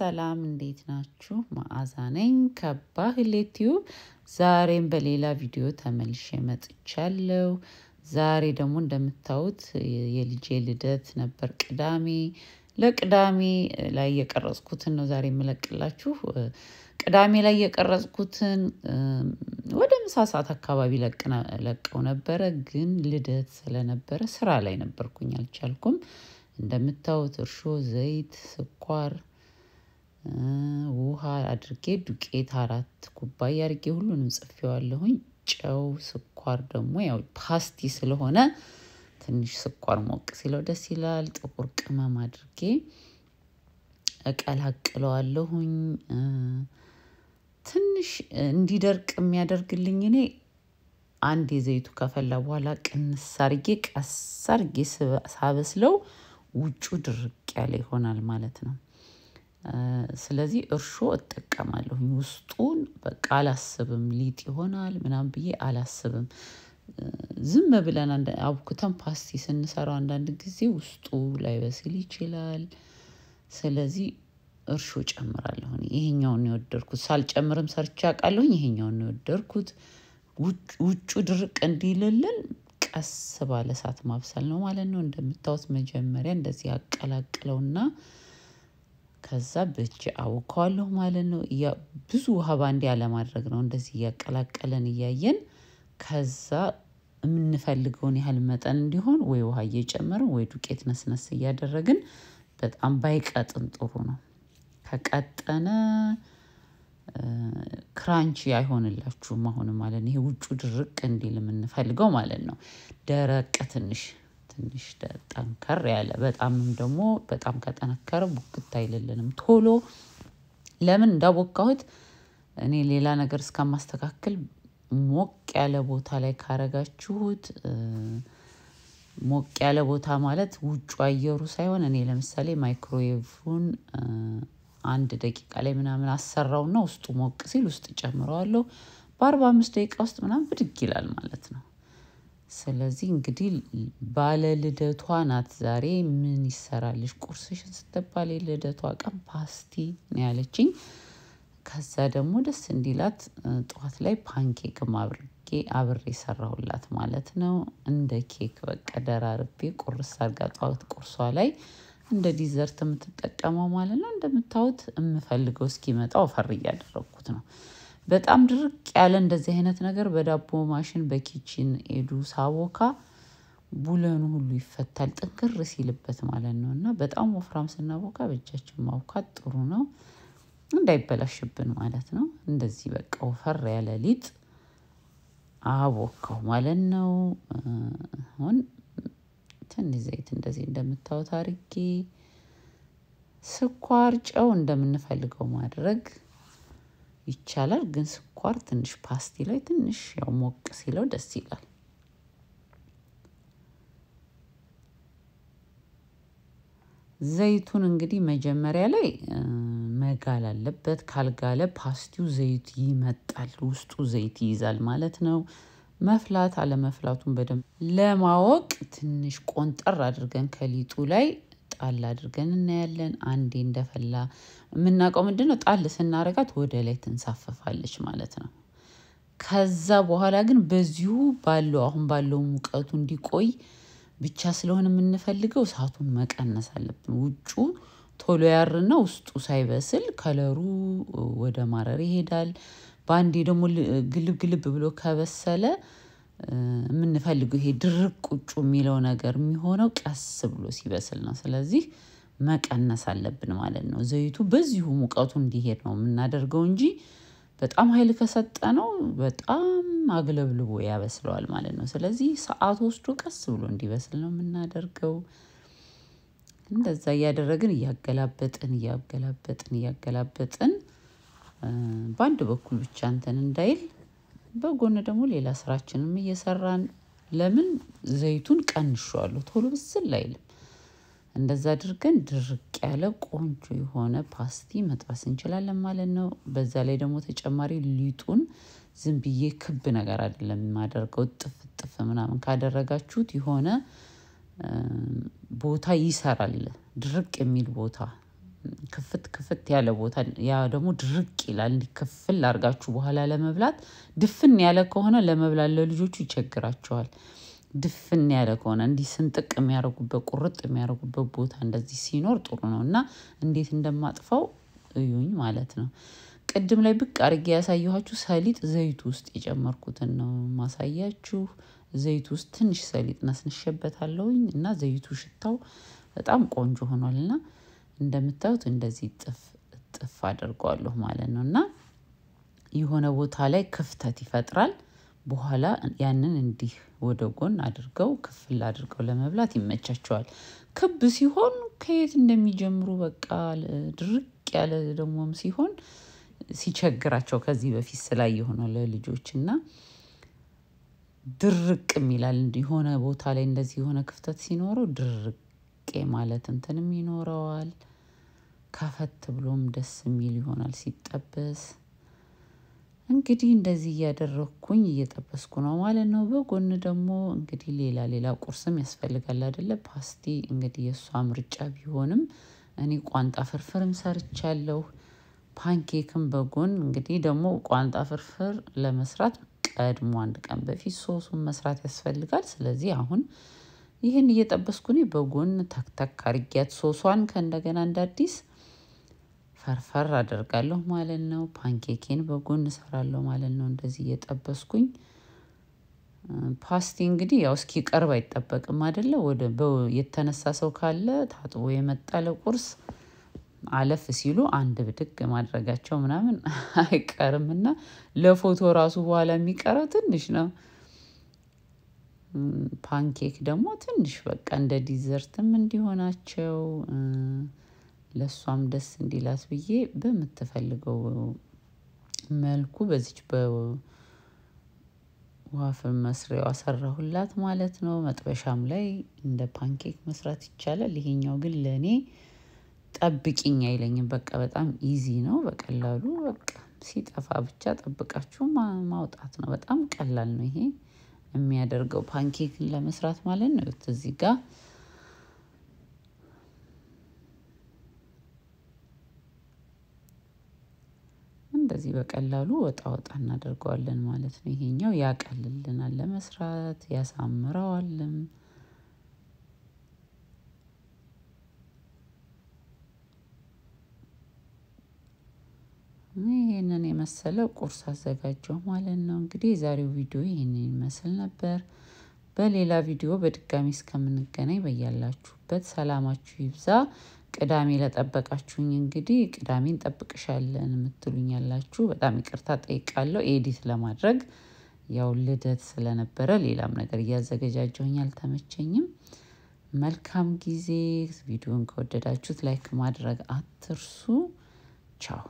ሰላም እንዴት ናችሁ? መዓዛ ነኝ ከባህሌ ቲዩብ። ዛሬም በሌላ ቪዲዮ ተመልሼ መጥቻለሁ። ዛሬ ደግሞ እንደምታዩት የልጄ ልደት ነበር ቅዳሜ። ለቅዳሜ ላይ የቀረጽኩትን ነው ዛሬ የምለቅላችሁ። ቅዳሜ ላይ የቀረጽኩትን ወደ ምሳ ሰዓት አካባቢ ለቀው ነበረ፣ ግን ልደት ስለነበረ ስራ ላይ ነበርኩኝ አልቻልኩም። እንደምታዩት እርሾ፣ ዘይት፣ ስኳር ውሃ አድርጌ ዱቄት አራት ኩባያ አድርጌ ሁሉንም ጽፌዋለሁኝ። ጨው፣ ስኳር ደግሞ ያው ፓስቲ ስለሆነ ትንሽ ስኳር ሞቅ ሲለው ደስ ይላል። ጥቁር ቅመም አድርጌ እቀላቅለዋለሁኝ። ትንሽ እንዲደርቅ የሚያደርግልኝ እኔ አንድ የዘይቱ ከፈላ በኋላ ቅንስ አርጌ ቀስ አርጌ ሳበስለው ውጩ ድርቅ ያለ ይሆናል ማለት ነው። ስለዚህ እርሾ እጠቀማለሁ። ውስጡን በቃ አላስብም፣ ሊጥ ይሆናል ምናምን ብዬ አላስብም። ዝም ብለን አቡክተን ፓስቲ ስንሰራው አንዳንድ ጊዜ ውስጡ ላይበስል ይችላል። ስለዚህ እርሾ ጨምራለሁ። ይሄኛውን ነው የወደድኩት። ሳልጨምርም ሰርቼ አውቃለሁኝ። ይሄኛውን የወደርኩት የወደድኩት። ውጩ ድርቅ እንዲልልን ቀስ ባለ እሳት ማብሰል ነው ማለት ነው። እንደምታዩት መጀመሪያ እንደዚህ ያቀላቅለውና ከዛ በእጅ አቦካዋለሁ ማለት ነው። ብዙ ውሃ ባንድ አለማድረግ ነው። እንደዚህ እያቀላቀለን እያየን ከዛ የምንፈልገውን ያህል መጠን እንዲሆን ወይ ውሃ እየጨመርን ወይ ዱቄት ነስነስ እያደረግን በጣም ባይቀጥን ጥሩ ነው። ከቀጠነ ክራንች አይሆንላችሁም። አሁን ማለት ነው ይሄ ውጩ ድርቅ እንዲል የምንፈልገው ማለት ነው። ደረቀ ትንሽ ትንሽ ጠንከር ያለ በጣምም ደግሞ በጣም ከጠነከረ ቡክት አይልልንም። ቶሎ ለምን እንዳቦካሁት እኔ ሌላ ነገር እስከማስተካከል ሞቅ ያለ ቦታ ላይ ካረጋችሁት ሞቅ ያለ ቦታ ማለት ውጩ አየሩ ሳይሆን እኔ ለምሳሌ ማይክሮዌቭን አንድ ደቂቃ ላይ ምናምን አሰራውና ውስጡ ሞቅ ሲል ውስጥ ጨምረዋለሁ። በአርባ አምስት ደቂቃ ውስጥ ምናምን ብድግ ይላል ማለት ነው። ስለዚህ እንግዲህ ባለ ልደቷ ናት። ዛሬ ምን ይሰራልሽ ቁርስሽን ስትባል የልደቷ ቀን ፓስቲ ነው ያለችኝ። ከዛ ደግሞ ደስ እንዲላት ጠዋት ላይ ፓንኬክም አብርጌ አብሬ ሰራሁላት ማለት ነው። እንደ ኬክ በቃ ደራርቤ ቁርስ አርጋ ጠዋት ቁርሷ ላይ እንደ ዲዘርት የምትጠቀመው ማለት ነው። እንደምታዩት የምፈልገው እስኪመጣው ፈር እያደረግኩት ነው። በጣም ድርቅ ያለ እንደዚህ አይነት ነገር በዳቦ ማሽን በኪችን ኤዱ ሳቦካ ቡለኑ ሁሉ ይፈታል፣ ጥንክር ሲልበት ማለት ነው። እና በጣም ወፍራም ስናቦካ በእጃችን ማውካት ጥሩ ነው፣ እንዳይበላሽብን ማለት ነው። እንደዚህ በቃ ወፈር ያለ ሊጥ አቦካው ማለት ነው። አሁን ትንሽ ዘይት እንደዚህ እንደምታዩት አርጌ ስኳር፣ ጨው እንደምንፈልገው ማድረግ ይቻላል። ግን ስኳር ትንሽ ፓስቲ ላይ ትንሽ ያው ሞቅ ሲለው ደስ ይላል። ዘይቱን እንግዲህ መጀመሪያ ላይ መጋል አለበት። ካልጋለ ፓስቲው ዘይት ይመጣል፣ ውስጡ ዘይት ይይዛል ማለት ነው። መፍላት አለመፍላቱን በደንብ ለማወቅ ትንሽ ቆንጠር አድርገን ከሊጡ ላይ ጣል አድርገን እናያለን። አንዴ እንደፈላ የምናውቀው ምንድን ነው፣ ጣል ስናረጋት ወደ ላይ ትንሳፈፋለች ማለት ነው። ከዛ በኋላ ግን በዚሁ ባለው አሁን ባለው ሙቀቱ እንዲቆይ ብቻ ስለሆነ የምንፈልገው እሳቱን መቀነስ አለብን። ውጩ ቶሎ ያርና ውስጡ ሳይበስል ከለሩ ወደ ማረር ይሄዳል። በአንዴ ደግሞ ግልብ ግልብ ብሎ ከበሰለ የምንፈልገው ይሄ ድርቅ ቁጩ የሚለው ነገር የሚሆነው ቀስ ብሎ ሲበስል ነው። ስለዚህ መቀነስ አለብን ማለት ነው። ዘይቱ በዚሁ ሙቀቱ እንዲሄድ ነው የምናደርገው እንጂ በጣም ኃይል ከሰጠ ነው በጣም አግለብልቦ ያበስለዋል ማለት ነው። ስለዚህ ሰዓት ወስዶ ቀስ ብሎ እንዲበስል ነው የምናደርገው። እንደዛ እያደረግን እያገላበጥን እያገላበጥን እያገላበጥን በአንድ በኩል ብቻ እንትን እንዳይል በጎን ደግሞ ሌላ ስራችንም እየሰራን ለምን ዘይቱን ቀንሸዋለሁ፣ ቶሎ ብስል አይልም። እንደዛ አድርገን ድርቅ ያለ ቆንጆ የሆነ ፓስቲ መጥበስ እንችላለን ማለት ነው። በዛ ላይ ደግሞ ተጨማሪ ሊጡን ዝም ብዬ ክብ ነገር አይደለም የማደርገው። ጥፍ ጥፍ ምናምን ካደረጋችሁት የሆነ ቦታ ይሰራል፣ ድርቅ የሚል ቦታ ክፍት ክፍት ያለ ቦታ ያ ደግሞ ድርቅ ይላል። ክፍል አድርጋችሁ በኋላ ለመብላት ድፍን ያለ ከሆነ ለመብላት ለልጆቹ ይቸግራቸዋል። ድፍን ያለ ከሆነ እንዲህ ስንጥቅ የሚያደርጉበት ቁርጥ የሚያደርጉበት ቦታ እንደዚህ ሲኖር ጥሩ ነው እና እንዴት እንደማጥፋው እዩኝ ማለት ነው። ቅድም ላይ ብቅ አድርጌ ያሳየኋችሁ ሰሊጥ ዘይት ውስጥ የጨመርኩትን ነው ማሳያችሁ። ዘይት ውስጥ ትንሽ ሰሊጥ ነስንሸበታለሁኝ እና ዘይቱ ሽታው በጣም ቆንጆ ሆኗል እና እንደምታዩት እንደዚህ ጥፍ ጥፍ አድርጓለሁ ማለት ነው እና የሆነ ቦታ ላይ ክፍተት ይፈጥራል። በኋላ ያንን እንዲህ ወደ ጎን አድርገው ክፍል አድርገው ለመብላት ይመቻቸዋል። ክብ ሲሆን ከየት እንደሚጀምሩ በቃ ድርቅ ያለ ደግሞም ሲሆን ሲቸግራቸው ከዚህ በፊት ስላይ የሆነ ለልጆች እና ድርቅ የሚላል የሆነ ቦታ ላይ እንደዚህ የሆነ ክፍተት ሲኖረው ድርቅ ማለት እንትንም ይኖረዋል። ካፈት ብሎም ደስ የሚል ይሆናል ሲጠበስ። እንግዲህ እንደዚህ እያደረግኩኝ እየጠበስኩ ነው ማለት ነው። በጎን ደግሞ እንግዲህ ሌላ ሌላ ቁርስም ያስፈልጋል አይደለ? ፓስቲ እንግዲህ የእሷ ምርጫ ቢሆንም እኔ ቋንጣ ፍርፍርም ሰርቻለሁ። ፓንኬክም በጎን እንግዲህ ደግሞ ቋንጣ ፍርፍር ለመስራት ቀድሞ አንድ ቀን በፊት ሶሱን መስራት ያስፈልጋል። ስለዚህ አሁን ይህን እየጠበስኩ እኔ በጎን ተክተክ አርጊያት ሶሷን ከእንደገና እንደ አዲስ ፈርፈር አደርጋለሁ ማለት ነው። ፓንኬኬን በጎን እሰራለሁ ማለት ነው። እንደዚህ እየጠበስኩኝ ፓስቲ እንግዲህ ያው እስኪ ቀርብ አይጠበቅም አይደለ? ወደ የተነሳ ሰው ካለ ታጥቦ የመጠለ ቁርስ አለፍ ሲሉ አንድ ብድግ ማድረጋቸው ምናምን አይቀርም እና ለፎቶ ራሱ በኋላ የሚቀረው ትንሽ ነው። ፓንኬክ ደግሞ ትንሽ በቃ እንደ ዲዘርትም እንዲሆናቸው ለእሷም ደስ እንዲላት ብዬ በምትፈልገው መልኩ በዚች በዋፍን መስሪያዋ ሰራሁላት ማለት ነው። መጥበሻም ላይ እንደ ፓንኬክ መስራት ይቻላል። ይሄኛው ግን ለእኔ ጠብቂኝ አይለኝም። በቃ በጣም ኢዚ ነው። በቀላሉ በቃ ሲጠፋ ብቻ ጠብቃችሁ ማውጣት ነው። በጣም ቀላል ነው ይሄ የሚያደርገው ፓንኬክን ለመስራት ማለት ነው። እዚህ ጋር እንደዚህ በቀላሉ ወጣ ወጣ እናደርገዋለን ማለት ነው። ይሄኛው ያቀልልናል ለመስራት ያሳምረዋልም። ይህንን የመሰለ ቁርስ አዘጋጀው ማለት ነው። እንግዲህ የዛሬው ቪዲዮ ይህንን ይመስል ነበር። በሌላ ቪዲዮ በድጋሚ እስከምንገናኝ በያላችሁበት ሰላማችሁ ይብዛ። ቅዳሜ ለጠበቃችሁኝ እንግዲህ ቅዳሜ እንጠብቅሻለን የምትሉኝ ያላችሁ በጣም ይቅርታ ጠይቃለሁ። ኤዲት ለማድረግ ያው ልደት ስለነበረ ሌላም ነገር እያዘገጃጀሁኝ አልተመቸኝም። መልካም ጊዜ። ቪዲዮን ከወደዳችሁት ላይክ ማድረግ አትርሱ። ቻው።